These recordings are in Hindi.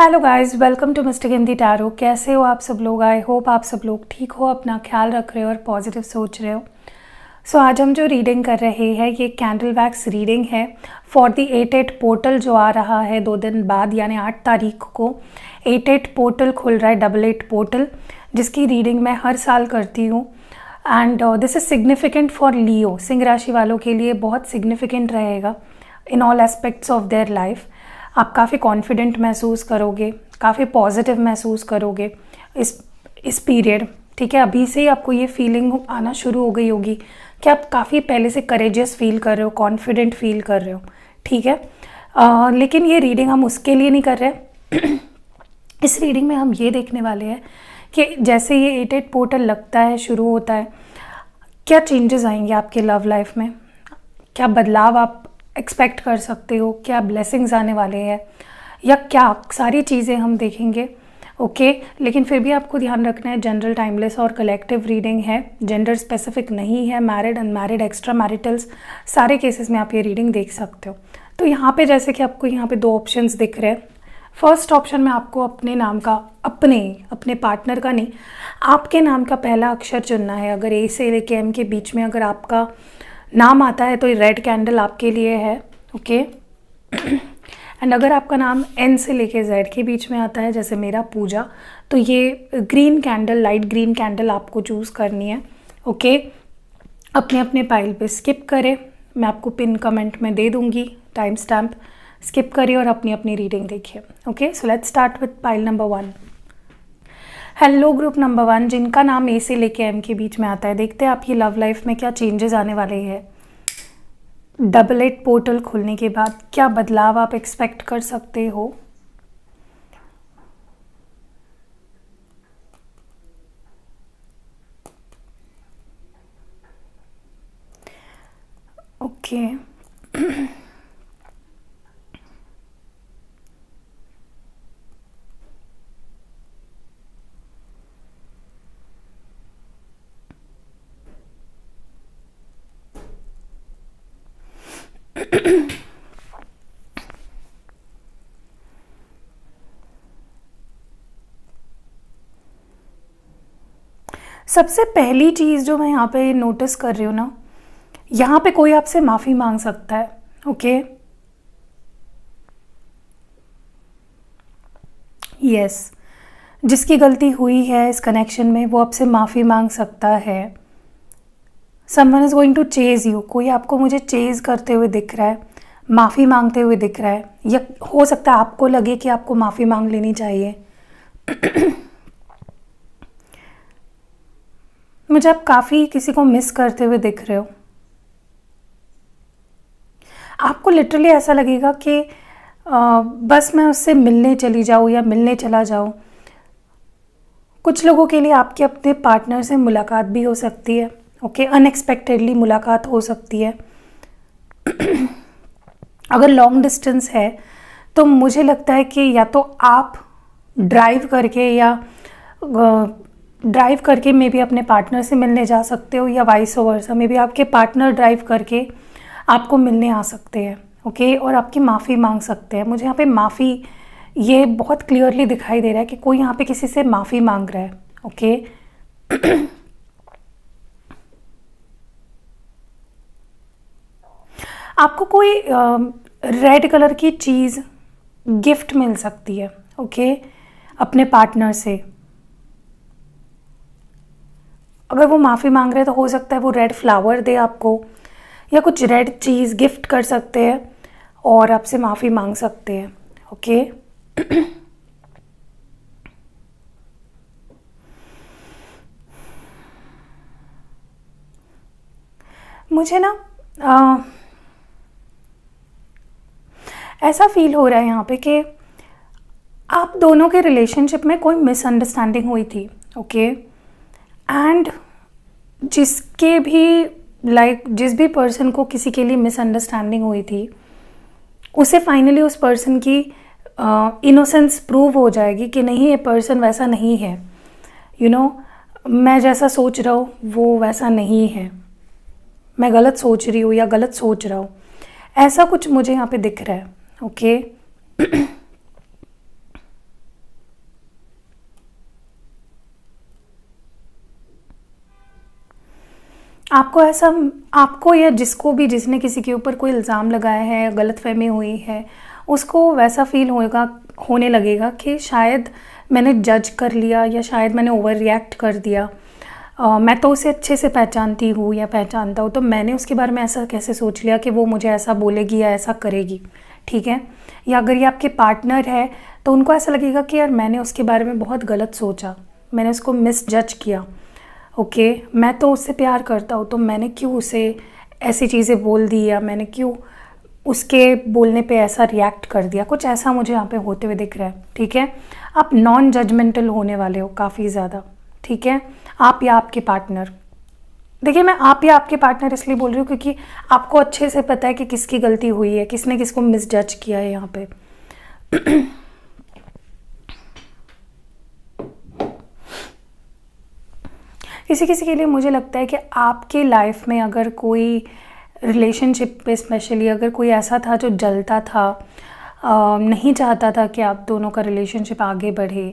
Hello guys welcome to mister Hindi tarot कैसे हो आप सब लोग आई होप आप सब लोग ठीक हो अपना ख्याल रख रहे हो और पॉजिटिव सोच रहे हो सो so, आज हम जो रीडिंग कर रहे हैं ये कैंडल वैक्स रीडिंग है for the eight eight portal जो आ रहा है दो दिन बाद यानी आठ तारीख को एट एट पोर्टल खुल रहा है डबल एट पोर्टल जिसकी रीडिंग मैं हर साल करती हूँ and this is significant for Leo सिंह राशि वालों के लिए बहुत सिग्निफिकेंट रहेगा in all aspects of their life आप काफ़ी कॉन्फिडेंट महसूस करोगे काफ़ी पॉजिटिव महसूस करोगे इस इस पीरियड ठीक है अभी से ही आपको ये फीलिंग आना शुरू हो गई होगी कि आप काफ़ी पहले से करेजियस फील कर रहे हो कॉन्फिडेंट फील कर रहे हो ठीक है आ, लेकिन ये रीडिंग हम उसके लिए नहीं कर रहे इस रीडिंग में हम ये देखने वाले हैं कि जैसे ये एट एट पोर्टल लगता है शुरू होता है क्या चेंजेस आएंगे आपके लव लाइफ में क्या बदलाव आप एक्सपेक्ट कर सकते हो क्या ब्लेसिंग्स आने वाले हैं या क्या सारी चीज़ें हम देखेंगे ओके okay, लेकिन फिर भी आपको ध्यान रखना है जनरल टाइमलेस और कलेक्टिव रीडिंग है जेंडर स्पेसिफिक नहीं है मैरिड अनमैरिड एक्स्ट्रा मैरिटल्स सारे केसेस में आप ये रीडिंग देख सकते हो तो यहाँ पे जैसे कि आपको यहाँ पे दो ऑप्शंस दिख रहे हैं फर्स्ट ऑप्शन में आपको अपने नाम का अपने अपने पार्टनर का नहीं आपके नाम का पहला अक्षर चुनना है अगर ए से लेके एम के बीच में अगर आपका नाम आता है तो ये रेड कैंडल आपके लिए है ओके एंड अगर आपका नाम एन से लेके जेड के बीच में आता है जैसे मेरा पूजा तो ये green candle light green candle आपको चूज़ करनी है ओके okay? अपने अपने पाइल पे स्किप करें मैं आपको पिन कमेंट में दे दूंगी टाइम स्टैम्प स्किप करिए और अपनी अपनी रीडिंग देखिए okay so let's start with pile number one hello group number one जिनका नाम ए से लेके एम के बीच में आता है देखते हैं आपकी लव लाइफ में क्या चेंजेस आने वाले हैं डबल एट पोर्टल खुलने के बाद क्या बदलाव आप एक्सपेक्ट कर सकते हो ओके okay. सबसे पहली चीज़ जो मैं यहाँ पे नोटिस कर रही हूँ ना यहाँ पे कोई आपसे माफ़ी मांग सकता है ओके यस yes. जिसकी गलती हुई है इस कनेक्शन में वो आपसे माफ़ी मांग सकता है someone is going to chase you कोई आपको मुझे चेज़ करते हुए दिख रहा है माफ़ी मांगते हुए दिख रहा है या हो सकता है आपको लगे कि आपको माफ़ी मांग लेनी चाहिए मुझे आप काफ़ी किसी को मिस करते हुए दिख रहे हो आपको लिटरली ऐसा लगेगा कि आ, बस मैं उससे मिलने चली जाऊँ या मिलने चला जाऊँ कुछ लोगों के लिए आपके अपने पार्टनर से मुलाकात भी हो सकती है ओके okay? अनएक्सपेक्टेडली मुलाकात हो सकती है अगर लॉन्ग डिस्टेंस है तो मुझे लगता है कि या तो आप ड्राइव करके या ड्राइव करके मे भी अपने पार्टनर से मिलने जा सकते हो या वाइस ओवरसा मे भी आपके पार्टनर ड्राइव करके आपको मिलने आ सकते हैं ओके और आपकी माफ़ी मांग सकते हैं मुझे यहाँ पे माफ़ी ये बहुत क्लियरली दिखाई दे रहा है कि कोई यहाँ पे किसी से माफ़ी मांग रहा है ओके आपको कोई रेड कलर की चीज़ गिफ्ट मिल सकती है ओके अपने पार्टनर से अगर वो माफ़ी मांग रहे हैं तो हो सकता है वो रेड फ्लावर दे आपको या कुछ रेड चीज़ गिफ्ट कर सकते हैं और आपसे माफ़ी मांग सकते हैं ओके मुझे ना आ, ऐसा फील हो रहा है यहाँ पे कि आप दोनों के रिलेशनशिप में कोई मिसअंडरस्टैंडिंग हुई थी ओके एंड जिसके भी लाइक like, जिस भी पर्सन को किसी के लिए मिसअंडरस्टैंडिंग हुई थी उसे फाइनली उस पर्सन की इनोसेंस uh, प्रूव हो जाएगी कि नहीं ये पर्सन वैसा नहीं है यू you नो know, मैं जैसा सोच रहा हूँ वो वैसा नहीं है मैं गलत सोच रही हूँ या गलत सोच रहा हूँ ऐसा कुछ मुझे यहाँ पे दिख रहा है ओके okay. आपको ऐसा आपको या जिसको भी जिसने किसी के ऊपर कोई इल्ज़ाम लगाया है गलत फहमी हुई है उसको वैसा फील होगा होने लगेगा कि शायद मैंने जज कर लिया या शायद मैंने ओवर रिएक्ट कर दिया आ, मैं तो उसे अच्छे से पहचानती हूँ या पहचानता हूँ तो मैंने उसके बारे में ऐसा कैसे सोच लिया कि वो मुझे ऐसा बोलेगी या ऐसा करेगी ठीक है या अगर ये आपके पार्टनर है तो उनको ऐसा लगेगा कि यार मैंने उसके बारे में बहुत गलत सोचा मैंने उसको मिसजज किया ओके मैं तो उससे प्यार करता हूँ तो मैंने क्यों उसे ऐसी चीज़ें बोल दी या मैंने क्यों उसके बोलने पे ऐसा रिएक्ट कर दिया कुछ ऐसा मुझे यहाँ पे होते हुए दिख रहा है ठीक है आप नॉन जजमेंटल होने वाले हो काफ़ी ज़्यादा ठीक है आप या आपके पार्टनर देखिए मैं आप या आपके पार्टनर इसलिए बोल रही हूँ क्योंकि आपको अच्छे से पता है कि किसकी गलती हुई है किसने किसको मिसजज किया है यहाँ पे किसी किसी के लिए मुझे लगता है कि आपके लाइफ में अगर कोई रिलेशनशिप पे स्पेशली अगर कोई ऐसा था जो जलता था नहीं चाहता था कि आप दोनों का रिलेशनशिप आगे बढ़े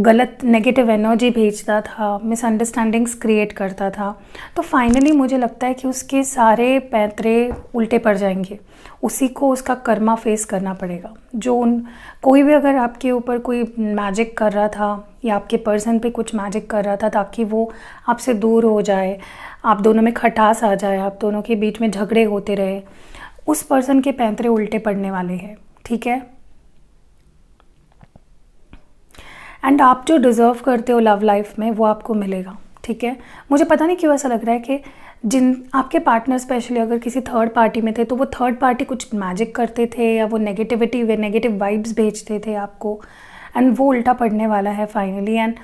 गलत नेगेटिव एनर्जी भेजता था मिसअंडरस्टैंडिंग्स क्रिएट करता था तो फाइनली मुझे लगता है कि उसके सारे पैतरे उल्टे पड़ जाएंगे उसी को उसका कर्मा फेस करना पड़ेगा जो उन कोई भी अगर आपके ऊपर कोई मैजिक कर रहा था या आपके पर्सन पे कुछ मैजिक कर रहा था ताकि वो आपसे दूर हो जाए आप दोनों में खटास आ जाए आप दोनों के बीच में झगड़े होते रहे उस पर्सन के पैंतरे उल्टे पड़ने वाले हैं ठीक है एंड आप जो डिज़र्व करते हो लव लाइफ में वो आपको मिलेगा ठीक है मुझे पता नहीं क्यों ऐसा लग रहा है कि जिन आपके पार्टनर स्पेशली अगर किसी थर्ड पार्टी में थे तो वो थर्ड पार्टी कुछ मैजिक करते थे या वो नेगेटिविटी वे नेगेटिव वाइब्स भेजते थे आपको एंड वो उल्टा पड़ने वाला है फाइनली एंड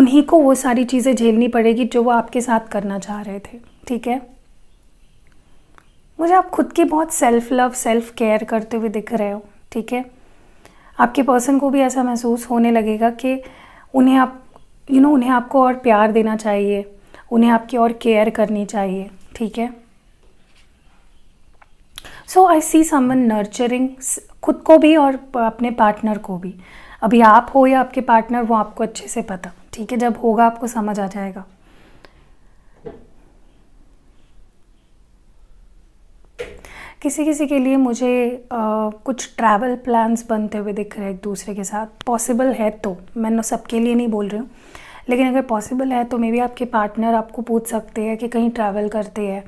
उन्हीं को वो सारी चीज़ें झेलनी पड़ेगी जो वो आपके साथ करना चाह रहे थे ठीक है मुझे आप खुद की बहुत सेल्फ लव सेल्फ केयर करते हुए दिख रहे हो ठीक है आपके पर्सन को भी ऐसा महसूस होने लगेगा कि उन्हें आप यू you नो know, उन्हें आपको और प्यार देना चाहिए उन्हें आपकी और केयर करनी चाहिए ठीक है सो आई सी समन नर्चरिंग खुद को भी और अपने पार्टनर को भी अभी आप हो या आपके पार्टनर वो आपको अच्छे से पता ठीक है जब होगा आपको समझ आ जाएगा किसी किसी के लिए मुझे आ, कुछ ट्रैवल प्लान्स बनते हुए दिख रहे हैं एक दूसरे के साथ पॉसिबल है तो मैं सबके लिए नहीं बोल रही हूँ लेकिन अगर पॉसिबल है तो मे बी आपके पार्टनर आपको पूछ सकते हैं कि कहीं ट्रैवल करते हैं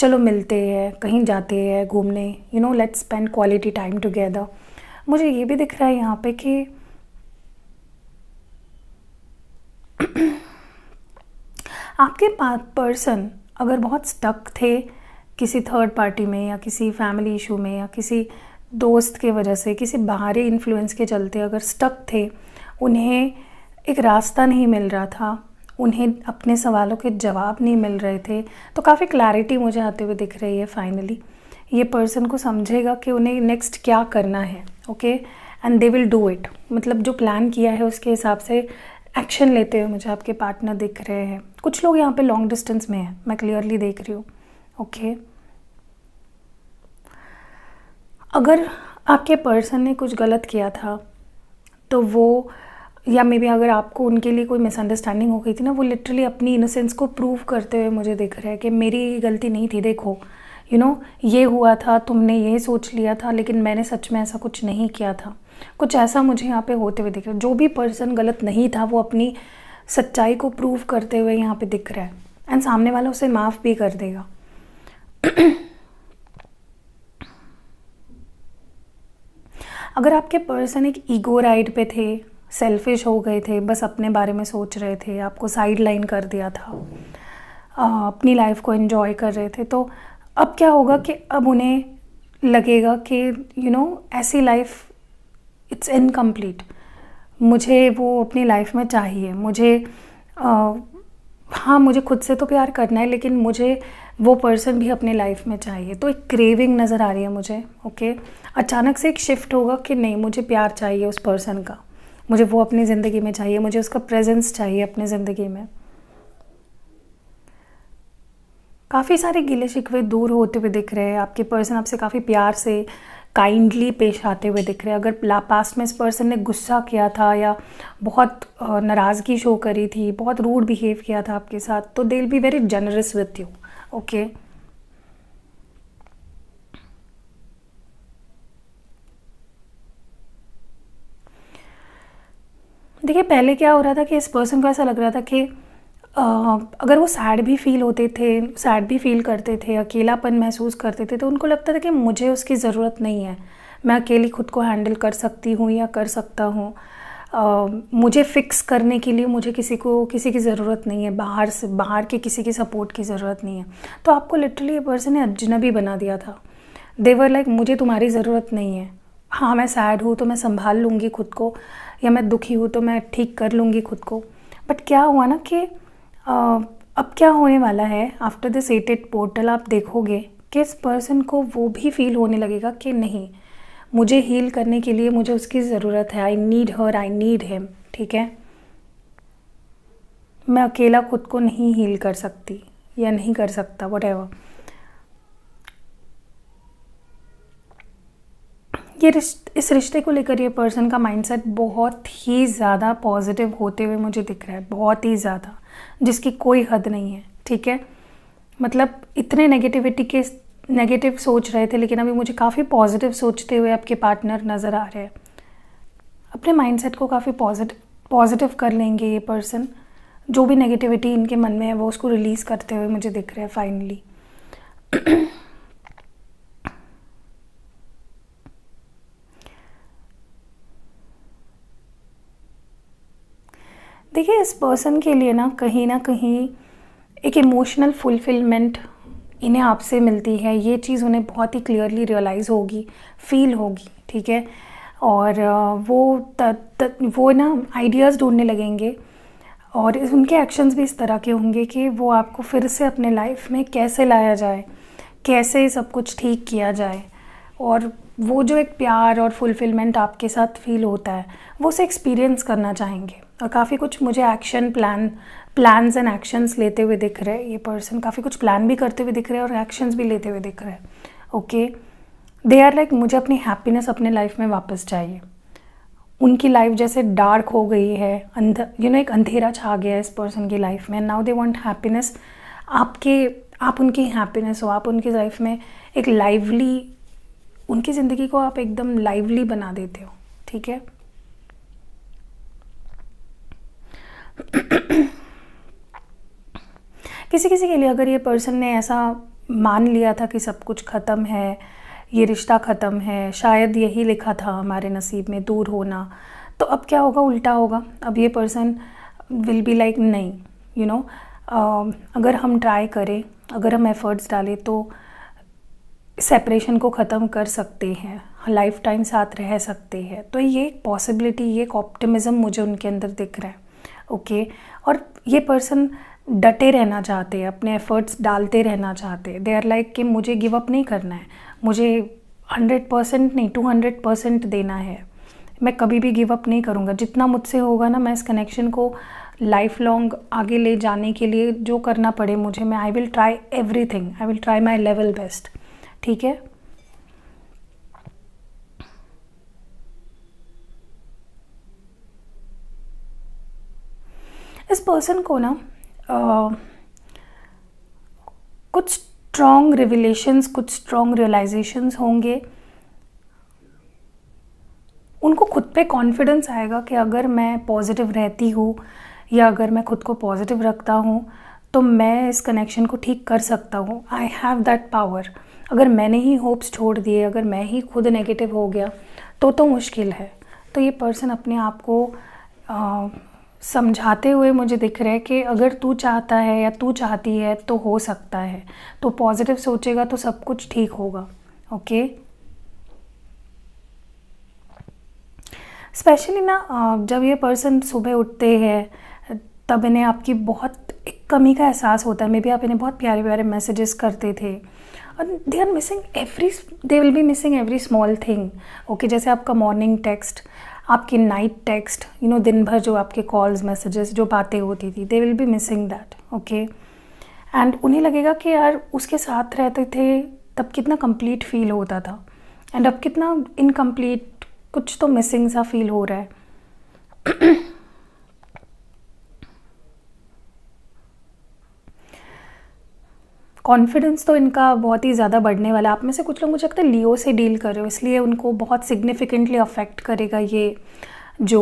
चलो मिलते हैं कहीं जाते हैं घूमने you know let's spend quality time together मुझे ये भी दिख रहा है यहाँ पे कि आपके पर्सन अगर बहुत स्टक थे किसी थर्ड पार्टी में या किसी फैमिली इशू में या किसी दोस्त के वजह से किसी बाहरी इन्फ्लुएंस के चलते अगर स्टक थे उन्हें एक रास्ता नहीं मिल रहा था उन्हें अपने सवालों के जवाब नहीं मिल रहे थे तो काफ़ी क्लैरिटी मुझे आते हुए दिख रही है फाइनली ये पर्सन को समझेगा कि उन्हें नेक्स्ट क्या करना है okay and they will do it मतलब जो प्लान किया है उसके हिसाब से एक्शन लेते हुए मुझे आपके पार्टनर दिख रहे हैं कुछ लोग यहाँ पे लॉन्ग डिस्टेंस में हैं मैं क्लियरली देख रही हूँ ओके अगर आपके पर्सन ने कुछ गलत किया था तो वो या मे बी अगर आपको उनके लिए कोई मिसअंडरस्टैंडिंग हो गई थी ना वो लिटरली अपनी इनोसेंस को प्रूव करते हुए मुझे दिख रहा है कि मेरी गलती नहीं थी देखो यू you नो know, ये हुआ था तुमने ये सोच लिया था लेकिन मैंने सच में ऐसा कुछ नहीं किया था कुछ ऐसा मुझे यहाँ पे होते हुए दिख रहा है जो भी पर्सन गलत नहीं था वो अपनी सच्चाई को प्रूव करते हुए यहाँ पे दिख रहा है एंड सामने वाला उसे माफ़ भी कर देगा अगर आपके पर्सन एक ईगो राइड पे थे सेल्फिश हो गए थे बस अपने बारे में सोच रहे थे आपको साइड लाइन कर दिया था अपनी लाइफ को एंजॉय कर रहे थे तो अब क्या होगा कि अब उन्हें लगेगा कि यू नो ऐसी लाइफ इट्स इनकम्प्लीट मुझे वो अपनी लाइफ में चाहिए मुझे आ, हाँ मुझे खुद से तो प्यार करना है लेकिन मुझे वो पर्सन भी अपने लाइफ में चाहिए तो एक क्रेविंग नज़र आ रही है मुझे ओके अचानक से एक शिफ्ट होगा कि नहीं मुझे प्यार चाहिए उस पर्सन का मुझे वो अपनी ज़िंदगी में चाहिए मुझे उसका प्रेजेंस चाहिए अपनी ज़िंदगी में काफ़ी सारे गिले शिकवे दूर होते हुए दिख रहे हैं आपके पर्सन आपसे काफ़ी प्यार से काइंडली पेश आते हुए दिख रहे हैं अगर पास्ट में इस पर्सन ने गुस्सा किया था या बहुत नाराज़गी शो करी थी बहुत रूड बिहेव किया था आपके साथ तो they will be very generous with you okay देखिए पहले क्या हो रहा था कि इस पर्सन को ऐसा लग रहा था कि आ, अगर वो सैड भी फील होते थे सैड भी फील करते थे अकेलापन महसूस करते थे तो उनको लगता था कि मुझे उसकी ज़रूरत नहीं है मैं अकेली खुद को हैंडल कर सकती हूँ या कर सकता हूँ मुझे फ़िक्स करने के लिए मुझे किसी को किसी की ज़रूरत नहीं है बाहर से बाहर के किसी की सपोर्ट की ज़रूरत नहीं है तो आपको लिटरली ये पर्सन ने अजनबी बना दिया था देवर लाइक मुझे तुम्हारी ज़रूरत नहीं है हाँ मैं सैड हूँ तो मैं संभाल लूँगी खुद को या मैं दुखी हूँ तो मैं ठीक कर लूँगी खुद को बट क्या हुआ ना कि अब क्या होने वाला है आफ्टर दिस एटेड पोर्टल आप देखोगे कि इस पर्सन को वो भी फील होने लगेगा कि नहीं मुझे हील करने के लिए मुझे उसकी ज़रूरत है I need her I need him ठीक है मैं अकेला खुद को नहीं हील कर सकती या नहीं कर सकता वट ये इस रिश्ते को लेकर ये पर्सन का माइंडसेट बहुत ही ज़्यादा पॉजिटिव होते हुए मुझे दिख रहा है बहुत ही ज़्यादा जिसकी कोई हद नहीं है ठीक है मतलब इतने नेगेटिविटी के नेगेटिव सोच रहे थे लेकिन अभी मुझे काफ़ी पॉजिटिव सोचते हुए आपके पार्टनर नज़र आ रहे हैं अपने माइंडसेट को काफ़ी पॉजिटिव पॉजिटिव कर लेंगे ये पर्सन जो भी नेगेटिविटी इनके मन में है वो उसको रिलीज़ करते हुए मुझे दिख रहा है फाइनली देखिए इस पर्सन के लिए ना कहीं ना कहीं एक इमोशनल फुलफिलमेंट इन्हें आपसे मिलती है ये चीज़ उन्हें बहुत ही क्लियरली रियलाइज़ होगी फील होगी ठीक है और वो त, त, वो ना आइडियाज़ ढूंढने लगेंगे और उनके एक्शंस भी इस तरह के होंगे कि वो आपको फिर से अपने लाइफ में कैसे लाया जाए कैसे सब कुछ ठीक किया जाए और वो जो एक प्यार और फुलफिलमेंट आपके साथ फील होता है वो उसे एक्सपीरियंस करना चाहेंगे और काफ़ी कुछ मुझे action plan plans and actions लेते हुए दिख रहे हैं ये पर्सन काफ़ी कुछ प्लान भी करते हुए दिख रहे हैं और एक्शंस भी लेते हुए दिख रहे हैं ओके दे आर लाइक मुझे अपनी हैप्पीनेस अपने लाइफ में वापस चाहिए उनकी लाइफ जैसे डार्क हो गई है अंध यू नो एक अंधेरा छा गया है इस पर्सन की लाइफ में नाउ दे वॉन्ट हैप्पीनेस आपके आप उनकी हैप्पीनेस हो आप उनकी लाइफ में एक लाइवली उनकी ज़िंदगी को आप एकदम लाइवली बना देते हो ठीक है किसी किसी के लिए अगर ये पर्सन ने ऐसा मान लिया था कि सब कुछ ख़त्म है ये रिश्ता ख़त्म है शायद यही लिखा था हमारे नसीब में दूर होना तो अब क्या होगा उल्टा होगा अब ये पर्सन विल बी लाइक नहीं यू you नो know, अगर हम ट्राई करें अगर हम एफ़र्ट्स डालें तो सेपरेशन को ख़त्म कर सकते हैं लाइफ टाइम साथ रह सकते हैं तो ये एक पॉसिबिलिटी ये एक ऑप्टिमिज़म मुझे उनके अंदर दिख रहा है ओके okay? और ये पर्सन डटे रहना चाहते हैं अपने एफ़र्ट्स डालते रहना चाहते हैं दे आर लाइक कि मुझे गिव अप नहीं करना है मुझे हंड्रेड परसेंट नहीं टू हंड्रेड परसेंट देना है मैं कभी भी गिव अप नहीं करूँगा जितना मुझसे होगा ना मैं इस कनेक्शन को लाइफ लॉन्ग आगे ले जाने के लिए जो करना पड़े मुझे मैं I will try everything I will try my level best ठीक है इस पर्सन को ना कुछ स्ट्रॉन्ग रिविलेशन्स कुछ स्ट्रॉन्ग रियलाइजेशंस होंगे उनको खुद पे कॉन्फिडेंस आएगा कि अगर मैं पॉजिटिव रहती हूँ या अगर मैं खुद को पॉजिटिव रखता हूँ तो मैं इस कनेक्शन को ठीक कर सकता हूँ आई हैव दैट पावर अगर मैंने ही होप्स छोड़ दिए अगर मैं ही खुद नेगेटिव हो गया तो तो मुश्किल है तो ये पर्सन अपने आप को समझाते हुए मुझे दिख रहा है कि अगर तू चाहता है या तू चाहती है तो हो सकता है तो पॉजिटिव सोचेगा तो सब कुछ ठीक होगा ओके स्पेशली ना जब ये पर्सन सुबह उठते हैं तब इन्हें आपकी बहुत एक कमी का एहसास होता है मे बी आप इन्हें बहुत प्यारे प्यारे मैसेजेस करते थे और they are missing every they will be missing every small thing okay जैसे आपका मॉर्निंग टेक्स्ट आपके नाइट टेक्स्ट यू नो दिन भर जो आपके कॉल्स मैसेजेस जो बातें होती थी they will be missing that okay and उन्हें लगेगा कि यार उसके साथ रहते थे तब कितना कंप्लीट फील होता था एंड अब कितना इनकम्प्लीट कुछ तो मिसिंग सा फील हो रहा है कॉन्फिडेंस तो इनका बहुत ही ज़्यादा बढ़ने वाला है आप में से कुछ लोग मुझे लगता है लियो से डील कर रहे हो इसलिए उनको बहुत सिग्निफिकेंटली अफेक्ट करेगा ये जो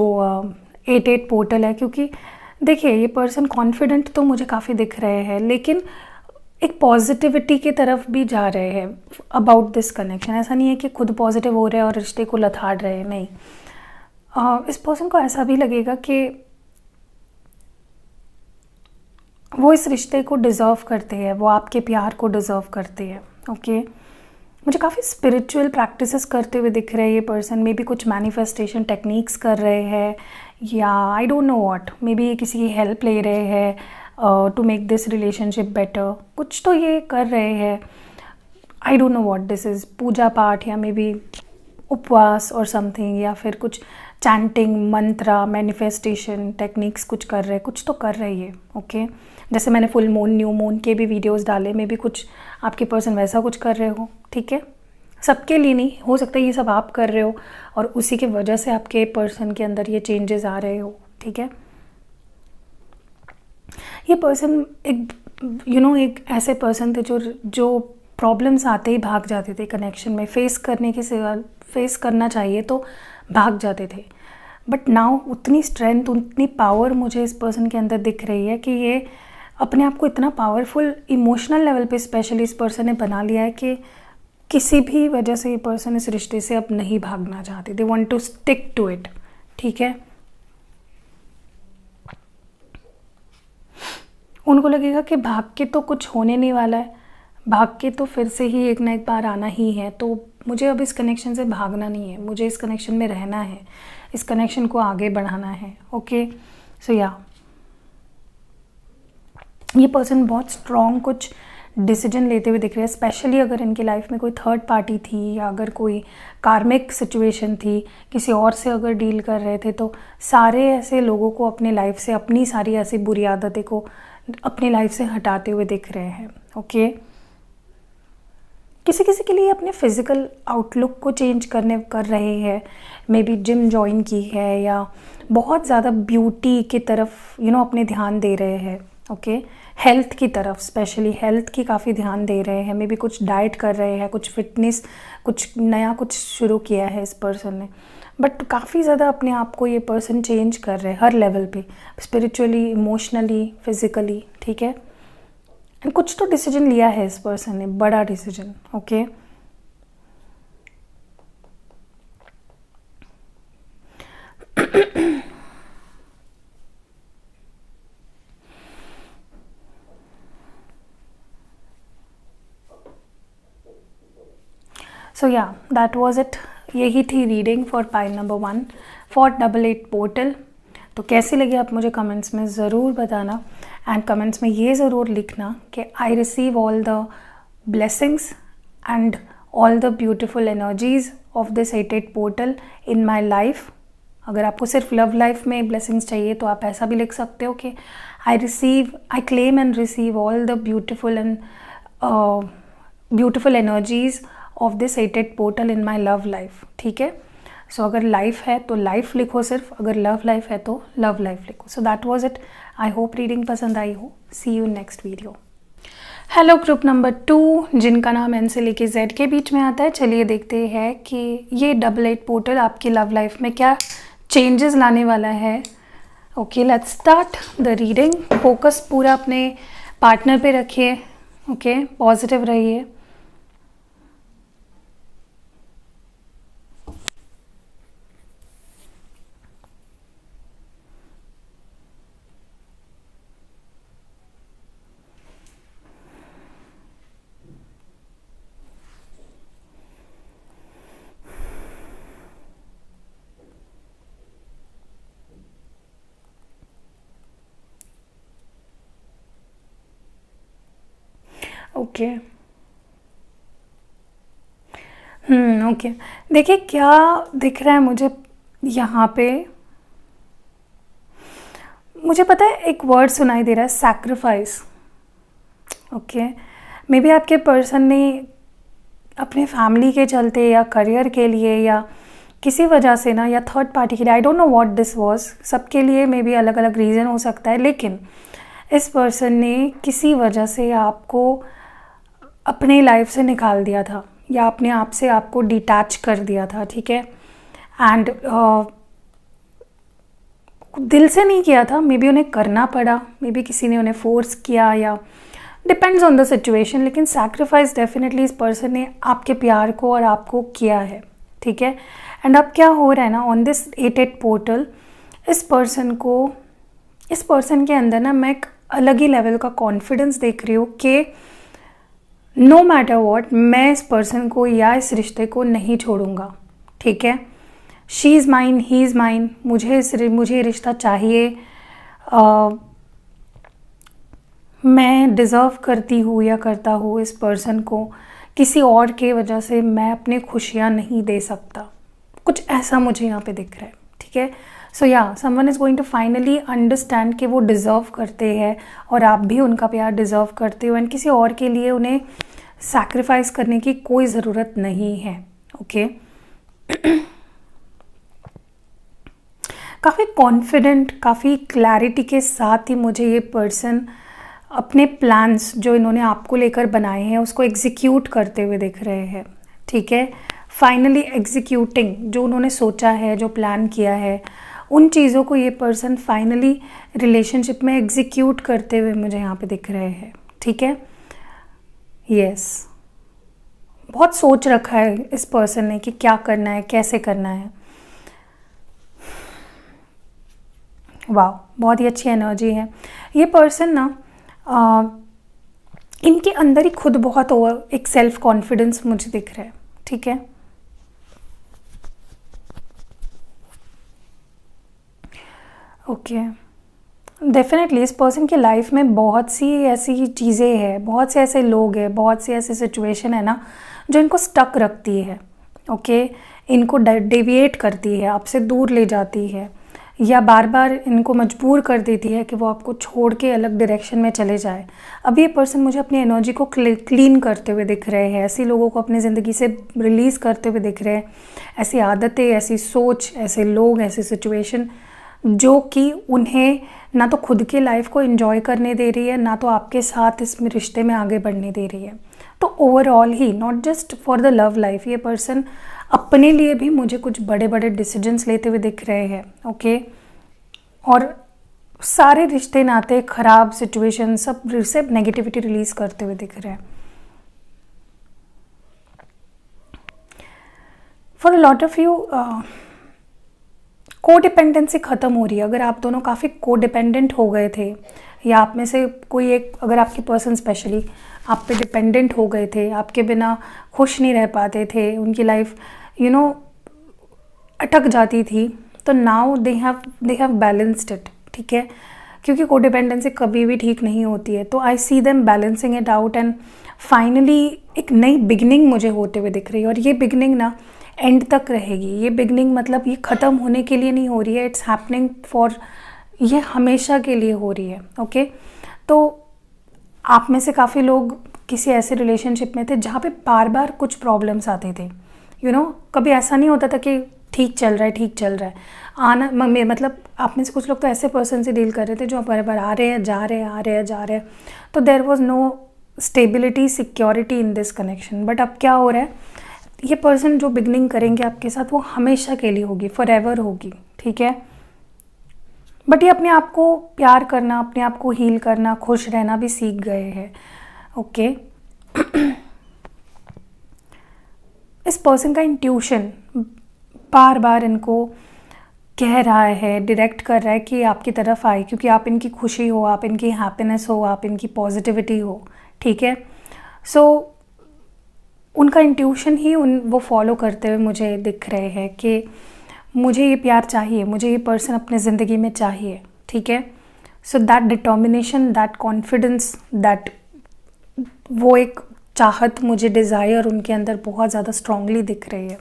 एट एट पोर्टल है क्योंकि देखिए ये पर्सन कॉन्फिडेंट तो मुझे काफ़ी दिख रहे हैं लेकिन एक पॉजिटिविटी की तरफ भी जा रहे हैं अबाउट दिस कनेक्शन ऐसा नहीं है कि खुद पॉजिटिव हो रहे हैं और रिश्ते को लथाड़ रहे हैं नहीं uh, इस पर्सन को ऐसा भी लगेगा कि वो इस रिश्ते को डिज़र्व करते हैं वो आपके प्यार को डिज़र्व करते हैं ओके मुझे काफ़ी स्पिरिचुअल प्रैक्टिस करते हुए दिख रहे हैं ये पर्सन मे बी कुछ मैनिफेस्टेशन टेक्निक्स कर रहे हैं या I don't know what may be ये किसी की हेल्प ले रहे हैं to make this relationship better कुछ तो ये कर रहे हैं I don't know what this is पूजा पाठ या मे बी उपवास और समथिंग या फिर कुछ चैंटिंग मंत्रा मैनिफेस्टेशन टेक्निक्स कुछ कर रहे कुछ तो कर रही है ओके okay? जैसे मैंने फुल मून न्यू मून के भी वीडियोस डाले मे भी कुछ आपके पर्सन वैसा कुछ कर रहे हो ठीक है सबके लिए नहीं हो सकता ये सब आप कर रहे हो और उसी के वजह से आपके पर्सन के अंदर ये चेंजेस आ रहे हो ठीक है ये पर्सन एक यू you नो know, एक ऐसे पर्सन थे जो जो प्रॉब्लम्स आते ही भाग जाते थे कनेक्शन में फेस करने के सिवा फेस करना चाहिए तो भाग जाते थे बट नाउ उतनी स्ट्रेंथ उतनी पावर मुझे इस पर्सन के अंदर दिख रही है कि ये अपने आप को इतना पावरफुल इमोशनल लेवल पे स्पेशली इस पर्सन ने बना लिया है कि किसी भी वजह से ये पर्सन इस रिश्ते से अब नहीं भागना चाहते they want to stick to it ठीक है उनको लगेगा कि भाग के तो कुछ होने नहीं वाला है भाग के तो फिर से ही एक ना एक बार आना ही है तो मुझे अब इस कनेक्शन से भागना नहीं है मुझे इस कनेक्शन में रहना है इस कनेक्शन को आगे बढ़ाना है ओके सो या ये पर्सन बहुत स्ट्रॉन्ग कुछ डिसीजन लेते हुए दिख रहे हैं स्पेशली अगर इनकी लाइफ में कोई थर्ड पार्टी थी या अगर कोई कार्मिक सिचुएशन थी किसी और से अगर डील कर रहे थे तो सारे ऐसे लोगों को अपने लाइफ से अपनी सारी ऐसी बुरी आदतें को अपनी लाइफ से हटाते हुए दिख रहे हैं ओके किसी किसी के लिए अपने फिज़िकल आउटलुक को चेंज करने कर रहे हैं मे बी जिम ज्वाइन की है या बहुत ज़्यादा ब्यूटी की तरफ यू you नो know, अपने ध्यान दे रहे हैं ओके हेल्थ की तरफ स्पेशली हेल्थ की काफ़ी ध्यान दे रहे हैं मे भी कुछ डाइट कर रहे हैं कुछ फिटनेस कुछ नया कुछ शुरू किया है इस पर्सन ने बट काफ़ी ज़्यादा अपने आप को ये पर्सन चेंज कर रहे हैं हर लेवल पे स्पिरिचुअली इमोशनली फिज़िकली ठीक है एंड कुछ तो डिसीजन लिया है इस पर्सन ने बड़ा डिसीजन ओके okay? सो या दैट वॉज इट यही थी reading for pile number one for double eight portal तो कैसी लगी आप मुझे कमेंट्स में ज़रूर बताना एंड कमेंट्स में ये ज़रूर लिखना कि I receive all the blessings and all the beautiful energies of this eight eight portal in my life अगर आपको सिर्फ लव लाइफ में ब्लेसिंग्स चाहिए तो आप ऐसा भी लिख सकते हो कि I receive I claim and receive all the beautiful and beautiful energies of this eight eight portal in my love life ठीक है सो अगर लाइफ है तो लाइफ लिखो सिर्फ अगर लव लाइफ है तो लव लाइफ लिखो so that was it I hope reading पसंद आई हो see you next video hello group number two जिनका नाम एन से लेके जेड के बीच में आता है चलिए देखते हैं कि ये डबल एट पोर्टल आपकी लव लाइफ में क्या चेंजेस लाने वाला है okay let's start the reading focus पूरा अपने पार्टनर पे रखिए ओके पॉजिटिव रहिए ओके हम्म ओके देखिए क्या दिख रहा है मुझे यहाँ पे मुझे पता है एक वर्ड सुनाई दे रहा है सैक्रिफाइस ओके मे बी आपके पर्सन ने अपने फैमिली के चलते या करियर के लिए या किसी वजह से ना या थर्ड पार्टी के लिए I don't know what this was सबके लिए मे बी अलग अलग रीज़न हो सकता है लेकिन इस पर्सन ने किसी वजह से आपको अपने लाइफ से निकाल दिया था या अपने आप से आपको डिटैच कर दिया था ठीक है एंड uh, दिल से नहीं किया था मे बी उन्हें करना पड़ा मे बी किसी ने उन्हें फोर्स किया या डिपेंड्स ऑन द सिचुएशन लेकिन सेक्रीफाइस डेफिनेटली इस पर्सन ने आपके प्यार को और आपको किया है ठीक है एंड अब क्या हो रहा है ना on this eight eight portal इस पर्सन को इस पर्सन के अंदर ना मैं एक अलग ही लेवल का कॉन्फिडेंस देख रही हूँ कि नो मैटर वॉट मैं इस पर्सन को या इस रिश्ते को नहीं छोड़ूंगा ठीक है she is mine he is mine मुझे इस मुझे रिश्ता चाहिए मैं डिज़र्व करती हूँ या करता हूँ इस पर्सन को किसी और के वजह से मैं अपने खुशियाँ नहीं दे सकता कुछ ऐसा मुझे यहाँ पे दिख रहा है ठीक है सो या someone is going to finally understand कि वो डिज़र्व करते हैं और आप भी उनका प्यार डिज़र्व करते हो एंड किसी और के लिए उन्हें सैक्रिफाइस करने की कोई ज़रूरत नहीं है ओके काफ़ी कॉन्फिडेंट काफ़ी क्लैरिटी के साथ ही मुझे ये पर्सन अपने प्लान्स जो इन्होंने आपको लेकर बनाए हैं उसको एग्जीक्यूट करते हुए देख रहे हैं ठीक है फाइनली एग्जीक्यूटिंग जो उन्होंने सोचा है जो प्लान किया है उन चीज़ों को ये पर्सन फाइनली रिलेशनशिप में एग्जीक्यूट करते हुए मुझे यहाँ पे दिख रहे हैं ठीक है यस yes. बहुत सोच रखा है इस पर्सन ने कि क्या करना है कैसे करना है वाह बहुत ही अच्छी एनर्जी है ये पर्सन ना आ, इनके अंदर ही खुद बहुत ओवर एक सेल्फ कॉन्फिडेंस मुझे दिख रहा है ठीक है ओके डेफिनेटली इस पर्सन की लाइफ में बहुत सी ऐसी चीज़ें हैं बहुत से ऐसे लोग हैं बहुत सी ऐसी सिचुएशन है ना जो इनको स्टक रखती है ओके okay? इनको डेविएट करती है आपसे दूर ले जाती है या बार बार इनको मजबूर कर देती है कि वो आपको छोड़ के अलग डायरेक्शन में चले जाए अब ये पर्सन मुझे अपनी एनर्जी को क्लीन करते हुए दिख रहे हैं ऐसे लोगों को अपनी ज़िंदगी से रिलीज़ करते हुए दिख रहे हैं ऐसी आदतें ऐसी सोच ऐसे लोग ऐसी सिचुएशन जो कि उन्हें ना तो खुद की लाइफ को इन्जॉय करने दे रही है ना तो आपके साथ इस रिश्ते में आगे बढ़ने दे रही है तो ओवरऑल ही not just for the love life ये पर्सन अपने लिए भी मुझे कुछ बड़े बड़े डिसीजंस लेते हुए दिख रहे हैं ओके okay? और सारे रिश्ते नाते ख़राब सिचुएशन सब से नेगेटिविटी रिलीज़ करते हुए दिख रहे हैं for a lot of you codependency ख़त्म हो रही है अगर आप दोनों काफ़ी कोडिपेंडेंट हो गए थे या आप में से कोई एक अगर आपकी पर्सन स्पेशली आप पे डिपेंडेंट हो गए थे आपके बिना खुश नहीं रह पाते थे उनकी लाइफ यू नो अटक जाती थी तो now they have they have balanced it ठीक है क्योंकि कोडिपेंडेंसी कभी भी ठीक नहीं होती है तो I see them balancing it out and finally एक नई बिगनिंग मुझे होते हुए दिख रही है और ये बिगनिंग ना एंड तक रहेगी ये बिगनिंग मतलब ये ख़त्म होने के लिए नहीं हो रही है इट्स हैपनिंग फॉर ये हमेशा के लिए हो रही है ओके okay? तो आप में से काफ़ी लोग किसी ऐसे रिलेशनशिप में थे जहाँ पे बार बार कुछ प्रॉब्लम्स आते थे यू you नो know, कभी ऐसा नहीं होता था कि ठीक चल रहा है ठीक चल रहा है आना मतलब आप में से कुछ लोग तो ऐसे पर्सन से डील कर रहे थे जो बार बार आ रहे हैं जा रहे हैं आ रहे हैं जा रहे हैं तो there was no stability security in this connection but अब क्या हो रहा है ये पर्सन जो बिगनिंग करेंगे आपके साथ वो हमेशा के लिए होगी फॉर एवर होगी ठीक है बट ये अपने आप को प्यार करना अपने आप को हील करना खुश रहना भी सीख गए हैं ओके okay. इस पर्सन का इंट्यूशन बार बार इनको कह रहा है डायरेक्ट कर रहा है कि आपकी तरफ आए क्योंकि आप इनकी खुशी हो आप इनकी हैप्पीनेस हो आप इनकी पॉजिटिविटी हो ठीक है सो so, उनका इंट्यूशन ही उन वो फॉलो करते हुए मुझे दिख रहे हैं कि मुझे ये प्यार चाहिए मुझे ये पर्सन अपने ज़िंदगी में चाहिए ठीक है so that determination that confidence that वो एक चाहत मुझे डिज़ायर उनके अंदर बहुत ज़्यादा स्ट्रांगली दिख रही है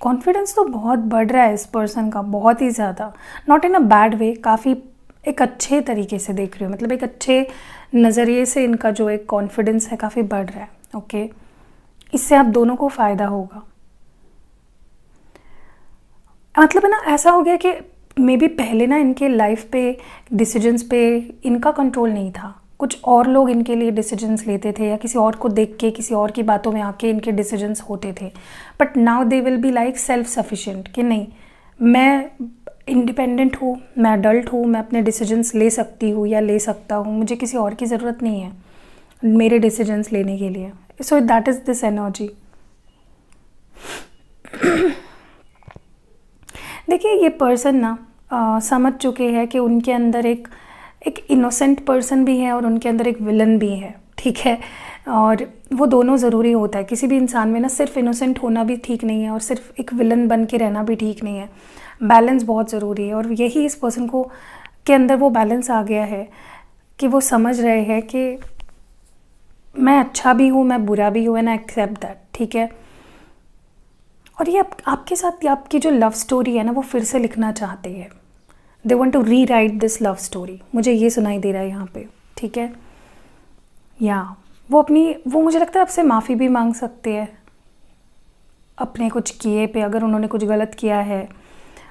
कॉन्फिडेंस तो बहुत बढ़ रहा है इस पर्सन का बहुत ही ज़्यादा not in a bad way काफ़ी एक अच्छे तरीके से देख रही हो मतलब एक अच्छे नज़रिए से इनका जो एक कॉन्फिडेंस है काफ़ी बढ़ रहा है ओके इससे आप दोनों को फ़ायदा होगा मतलब है ना ऐसा हो गया कि मे बी पहले ना इनके लाइफ पे डिसीजंस पे इनका कंट्रोल नहीं था कुछ और लोग इनके लिए डिसीजंस लेते थे या किसी और को देख के किसी और की बातों में आके इनके डिसीजंस होते थे but now they will be like self sufficient कि नहीं मैं इंडिपेंडेंट हूँ मैं अडल्ट हूँ मैं अपने डिसीजंस ले सकती हूँ या ले सकता हूँ मुझे किसी और की ज़रूरत नहीं है मेरे डिसीजंस लेने के लिए so that is this energy देखिए ये पर्सन ना आ, समझ चुके हैं कि उनके अंदर एक एक इनोसेंट पर्सन भी है और उनके अंदर एक विलन भी है ठीक है और वो दोनों ज़रूरी होता है किसी भी इंसान में ना सिर्फ इनोसेंट होना भी ठीक नहीं है और सिर्फ एक विलन बन के रहना भी ठीक नहीं है बैलेंस बहुत ज़रूरी है और यही इस पर्सन को के अंदर वो बैलेंस आ गया है कि वो समझ रहे हैं कि मैं अच्छा भी हूँ मैं बुरा भी हूँ एंड आई एक्सेप्ट दैट ठीक है और ये आप, आपके साथ आपकी जो लव स्टोरी है ना वो फिर से लिखना चाहते हैं they want to rewrite this love story मुझे ये सुनाई दे रहा है यहाँ पे ठीक है या वो अपनी वो मुझे लगता है आपसे माफ़ी भी मांग सकते हैं अपने कुछ किए पे अगर उन्होंने कुछ गलत किया है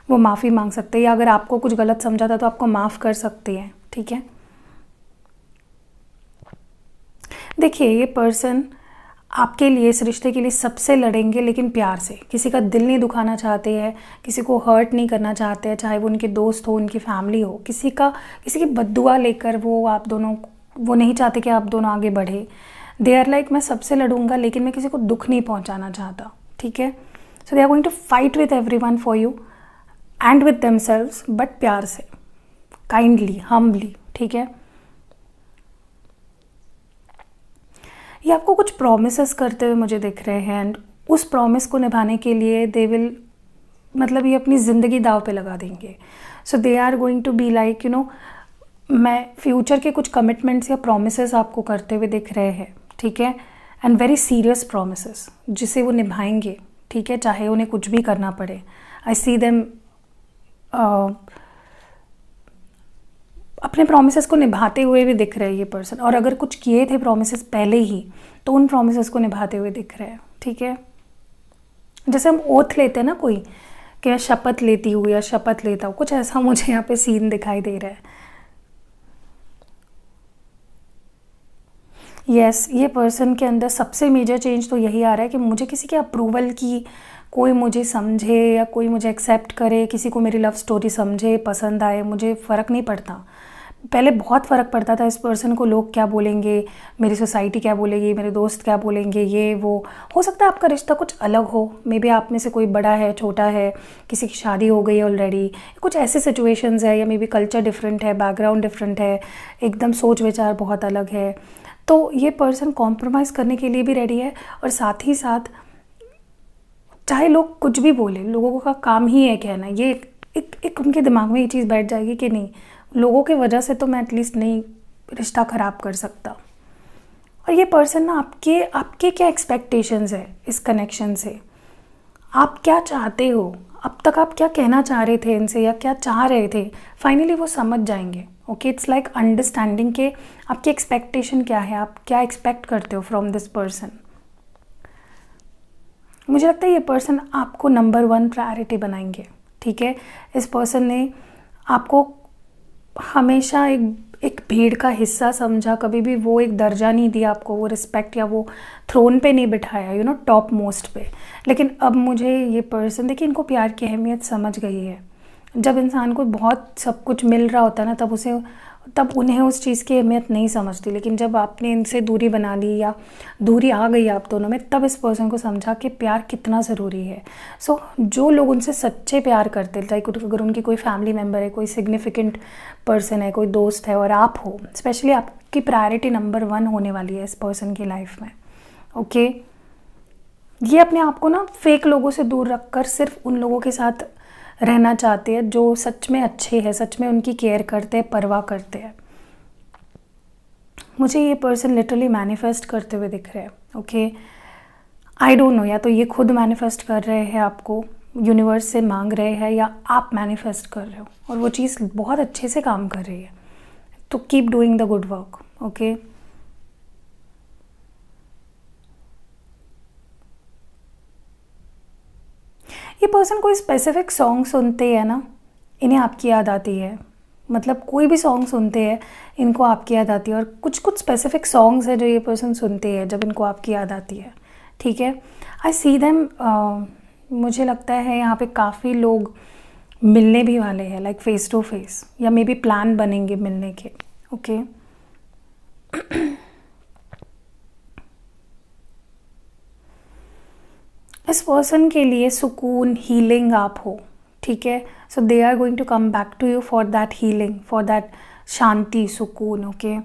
वो माफ़ी मांग सकते हैं या अगर आपको कुछ गलत समझा था तो आपको माफ़ कर सकते हैं ठीक है देखिए ये पर्सन आपके लिए इस रिश्ते के लिए सबसे लड़ेंगे लेकिन प्यार से किसी का दिल नहीं दुखाना चाहते हैं किसी को हर्ट नहीं करना चाहते हैं चाहे वो उनके दोस्त हो उनकी फैमिली हो किसी का किसी की बदुआ लेकर वो आप दोनों वो नहीं चाहते कि आप दोनों आगे बढ़े दे आर लाइक मैं सबसे लड़ूंगा लेकिन मैं किसी को दुख नहीं पहुंचाना चाहता ठीक है so they are going to fight with everyone for you and with them but प्यार से काइंडली हम्बली ठीक है ये आपको कुछ प्रोमिस करते हुए मुझे दिख रहे हैं एंड उस प्रोमिस को निभाने के लिए दे विल मतलब ये अपनी ज़िंदगी दाव पे लगा देंगे so they are going to be like you know मैं फ्यूचर के कुछ कमिटमेंट्स या प्रोमिस आपको करते हुए दिख रहे हैं ठीक है एंड वेरी सीरियस प्रोमिस जिसे वो निभाएंगे ठीक है चाहे उन्हें कुछ भी करना पड़े आई सी देम अपने प्रोमिस को निभाते हुए भी दिख रहे हैं ये पर्सन और अगर कुछ किए थे प्रोमिस पहले ही तो उन प्रोमिस को निभाते हुए दिख रहे हैं ठीक है जैसे हम ओथ लेते हैं ना कोई कि मैं शपथ लेती हूँ या शपथ लेता हूँ कुछ ऐसा मुझे यहाँ पे सीन दिखाई दे रहा है यस yes, ये पर्सन के अंदर सबसे मेजर चेंज तो यही आ रहा है कि मुझे किसी के अप्रूवल की कोई मुझे समझे या कोई मुझे एक्सेप्ट करे किसी को मेरी लव स्टोरी समझे पसंद आए मुझे फ़र्क नहीं पड़ता पहले बहुत फ़र्क पड़ता था इस पर्सन को लोग क्या बोलेंगे मेरी सोसाइटी क्या बोलेगी मेरे दोस्त क्या बोलेंगे ये वो हो सकता है आपका रिश्ता कुछ अलग हो मे बी आप में से कोई बड़ा है छोटा है किसी की शादी हो गई ऑलरेडी कुछ ऐसे सिचुएशंस है या मे बी कल्चर डिफरेंट है बैकग्राउंड डिफरेंट है एकदम सोच विचार बहुत अलग है तो ये पर्सन कॉम्प्रोमाइज़ करने के लिए भी रेडी है और साथ ही साथ चाहे लोग कुछ भी बोले लोगों का काम ही है कहना ये एक एक, एक उनके दिमाग में ये चीज़ बैठ जाएगी कि नहीं लोगों की वजह से तो मैं एटलीस्ट नहीं रिश्ता ख़राब कर सकता और ये पर्सन ना आपके आपके क्या एक्सपेक्टेशंस है इस कनेक्शन से आप क्या चाहते हो अब तक आप क्या कहना चाह रहे थे इनसे या क्या चाह रहे थे फाइनली वो समझ जाएंगे ओके इट्स लाइक अंडरस्टैंडिंग के आपकी एक्सपेक्टेशन क्या है आप क्या एक्सपेक्ट करते हो फ्रॉम दिस पर्सन मुझे लगता है ये पर्सन आपको नंबर वन प्रायोरिटी बनाएंगे ठीक है इस पर्सन ने आपको हमेशा एक एक भीड़ का हिस्सा समझा कभी भी वो एक दर्जा नहीं दिया आपको वो रिस्पेक्ट या वो थ्रोन पे नहीं बिठाया यू नो टॉप मोस्ट पे लेकिन अब मुझे ये पर्सन देखिए इनको प्यार की अहमियत समझ गई है जब इंसान को बहुत सब कुछ मिल रहा होता है ना तब उसे तब उन्हें उस चीज़ की अहमियत नहीं समझती लेकिन जब आपने इनसे दूरी बना ली या दूरी आ गई आप दोनों में तब इस पर्सन को समझा कि प्यार कितना ज़रूरी है सो so, जो लोग उनसे सच्चे प्यार करते लाइक अगर उनकी कोई फैमिली मेम्बर है कोई सिग्निफिकेंट पर्सन है कोई दोस्त है और आप हो स्पेशली आपकी प्रायोरिटी नंबर वन होने वाली है इस पर्सन की लाइफ में ओके okay? ये अपने आप को ना फेक लोगों से दूर रख कर सिर्फ उन लोगों के साथ रहना चाहते हैं जो सच में अच्छे हैं सच में उनकी केयर करते हैं परवाह करते हैं मुझे ये पर्सन लिटरली मैनिफेस्ट करते हुए दिख रहे हैं ओके आई डोंट नो या तो ये खुद मैनिफेस्ट कर रहे हैं आपको यूनिवर्स से मांग रहे हैं या आप मैनिफेस्ट कर रहे हो और वो चीज़ बहुत अच्छे से काम कर रही है तो keep doing the good work okay ये पर्सन कोई स्पेसिफिक सॉन्ग सुनते हैं ना इन्हें आपकी याद आती है मतलब कोई भी सॉन्ग सुनते हैं इनको आपकी याद आती है और कुछ कुछ स्पेसिफिक सॉन्ग्स हैं जो ये पर्सन सुनते हैं जब इनको आपकी याद आती है ठीक है आई सी दैम मुझे लगता है यहाँ पे काफ़ी लोग मिलने भी वाले हैं लाइक फेस टू फेस या मे बी प्लान बनेंगे मिलने के ओके okay? इस पर्सन के लिए सुकून हीलिंग आप हो ठीक है so they are going to come back to you for that healing for that शांति सुकून ओके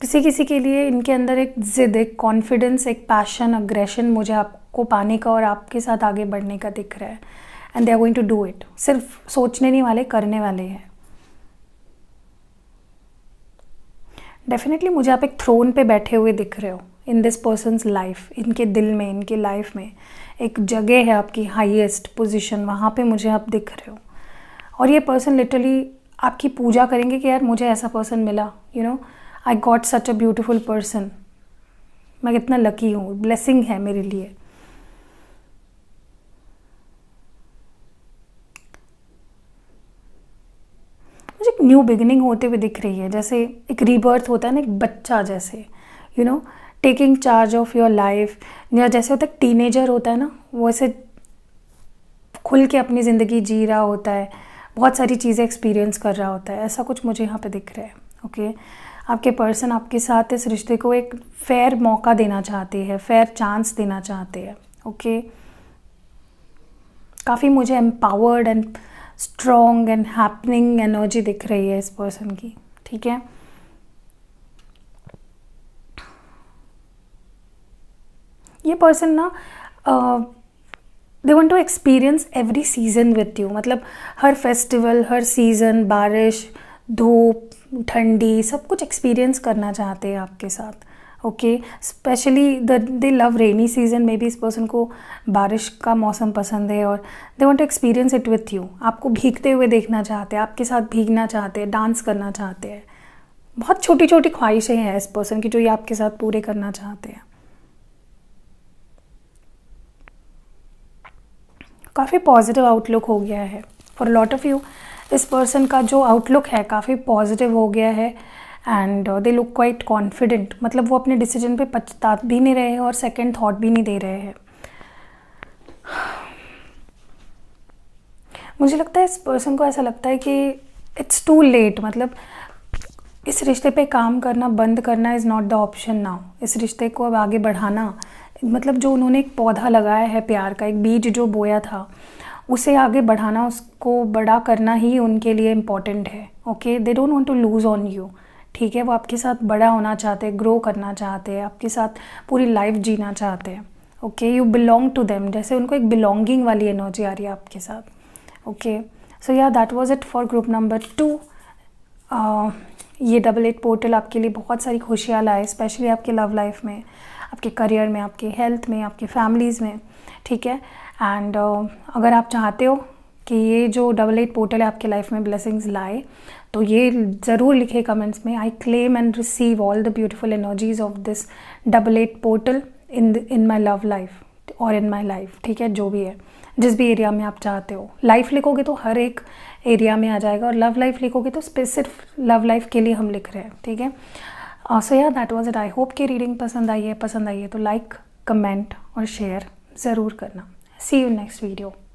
किसी किसी के लिए इनके अंदर एक जिद एक कॉन्फिडेंस एक पैशन अग्रेशन मुझे आपको पाने का और आपके साथ आगे बढ़ने का दिख रहा है and they are going to do it सिर्फ सोचने नहीं वाले करने वाले हैं डेफिनेटली मुझे आप एक थ्रोन पे बैठे हुए दिख रहे हो इन दिस पर्सनस लाइफ इनके दिल में इनके लाइफ में एक जगह है आपकी हाईएस्ट पोजीशन वहाँ पे मुझे आप दिख रहे हो और ये पर्सन लिटरली आपकी पूजा करेंगे कि यार मुझे ऐसा पर्सन मिला you know I got such a beautiful person मैं कितना लकी हूँ ब्लेसिंग है मेरे लिए मुझे एक न्यू बिगनिंग होते हुए दिख रही है जैसे एक रीबर्थ होता है ना एक बच्चा जैसे you you know know, taking charge of your life या जैसे होता है टीनेजर होता है ना वो ऐसे खुल के अपनी ज़िंदगी जी रहा होता है बहुत सारी चीज़ें एक्सपीरियंस कर रहा होता है ऐसा कुछ मुझे यहाँ पे दिख रहा है ओके okay? आपके पर्सन आपके साथ इस रिश्ते को एक फेयर मौका देना चाहते हैं फेयर चांस देना चाहते हैं ओके okay? काफ़ी मुझे empowered and strong and happening energy दिख रही है इस पर्सन की ठीक है ये पर्सन ना they want to experience every season with you मतलब हर फेस्टिवल हर सीज़न बारिश धूप ठंडी सब कुछ एक्सपीरियंस करना चाहते हैं आपके साथ okay specially the they love rainy season में भी इस पर्सन को बारिश का मौसम पसंद है और they want to experience it with you आपको भीगते हुए देखना चाहते हैं आपके साथ भीगना चाहते हैं डांस करना चाहते हैं बहुत छोटी छोटी ख्वाहिशें हैं इस पर्सन की जो ये आपके साथ पूरे करना चाहते हैं काफ़ी पॉजिटिव आउटलुक हो गया है फॉर लॉट ऑफ यू इस पर्सन का जो आउटलुक है काफ़ी पॉजिटिव हो गया है and they look quite confident मतलब वो अपने डिसीजन पे पछता भी नहीं रहे हैं और सेकेंड थाट भी नहीं दे रहे हैं मुझे लगता है इस पर्सन को ऐसा लगता है कि इट्स टू लेट मतलब इस रिश्ते पे काम करना बंद करना is not the option now इस रिश्ते को अब आगे बढ़ाना मतलब जो उन्होंने एक पौधा लगाया है प्यार का एक बीज जो बोया था उसे आगे बढ़ाना उसको बड़ा करना ही उनके लिए इम्पॉर्टेंट है okay they don't want to lose on you ठीक है वो आपके साथ बड़ा होना चाहते हैं ग्रो करना चाहते हैं आपके साथ पूरी लाइफ जीना चाहते हैं okay you belong to them जैसे उनको एक बिलोंगिंग वाली एनर्जी आ रही है आपके साथ ओके सो या that was it for group number two ये डबल एट पोर्टल आपके लिए बहुत सारी खुशियाँ लाए स्पेशली आपके लव लाइफ में आपके करियर में आपके हेल्थ में आपके फैमिलीज़ में ठीक है एंड uh, अगर आप चाहते हो कि ये जो डबल एट पोर्टल है आपके लाइफ में ब्लेसिंग्स लाए तो ये ज़रूर लिखे कमेंट्स में I claim and receive all the beautiful energies of this double eight portal in in my love life और इन माई लाइफ ठीक है जो भी है जिस भी एरिया में आप चाहते हो लाइफ लिखोगे तो हर एक एरिया में आ जाएगा और लव लाइफ लिखोगे तो सिर्फ लव लाइफ के लिए हम लिख रहे हैं ठीक है सो या that was it I hope की रीडिंग पसंद आई है पसंद आई है तो लाइक कमेंट और शेयर ज़रूर करना सी यू नेक्स्ट वीडियो